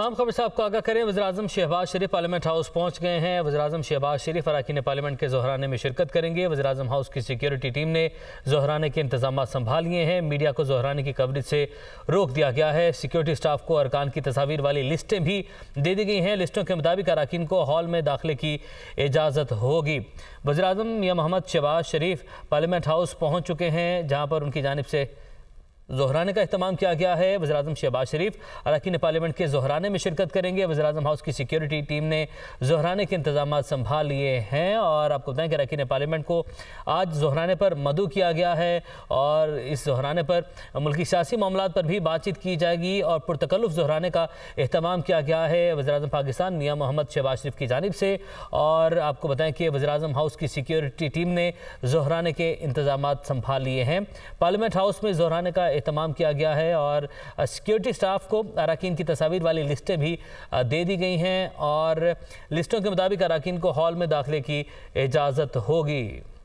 आम खबर साहब को आगा करें वजर अजम शहबाज शरीफ पार्लियामेंट हाउस पहुंच गए हैं वजर अजम शहबाज शरीफ अरकान पार्लियामेंट के जहराने में शिरकत करेंगे वजर अजम हाउस की सिक्योरिटी टीम ने जहराने के इंतजाम संभाल लिए हैं मीडिया को जहराने की कवरेज से रोक दिया गया है सिक्योरिटी स्टाफ को अरकान की तस्वीर वाली लिस्टें भी दे दी गई हैं लिस्टों के मुताबिक अरकान को हॉल में दाखिले की इजाज़त होगी वजर अजम या मोहम्मद शहबाज शरीफ पार्लियामेंट हाउस पहुँच चुके हैं जहाँ पर उनकी जानब से जहराने का अहतमाम किया गया है वजराजम शहबाज शरीफ अरकान पार्लियामेंट के जहराने में शिरकत करेंगे वजराजम हाउस की सिक्योरिटी टीम ने जहराने के इंतजाम संभाल लिए हैं और आपको बताएं कि अरकान पार्लियामेंट को आज जहराने पर मदु किया गया है और इस जहराने पर मुल्की सियासी मामला पर भी बातचीत की जाएगी और पुरतकल्फ जहराने का अहतमाम किया गया है वजराजम पाकिस्तान मियाँ मोहम्मद शहबाज शरीफ की जानब से और आपको बताएं कि अजम हाउस की सिक्योरिटी टीम ने जहराने के इंतजाम संभाल लिए हैं पार्लियामेंट हाउस में जहराने का अहतमाम किया गया है और सिक्योरिटी स्टाफ को अरकान की तस्वीर वाली लिस्टें भी दे दी गई हैं और लिस्टों के मुताबिक अरकान को हॉल में दाखिले की इजाज़त होगी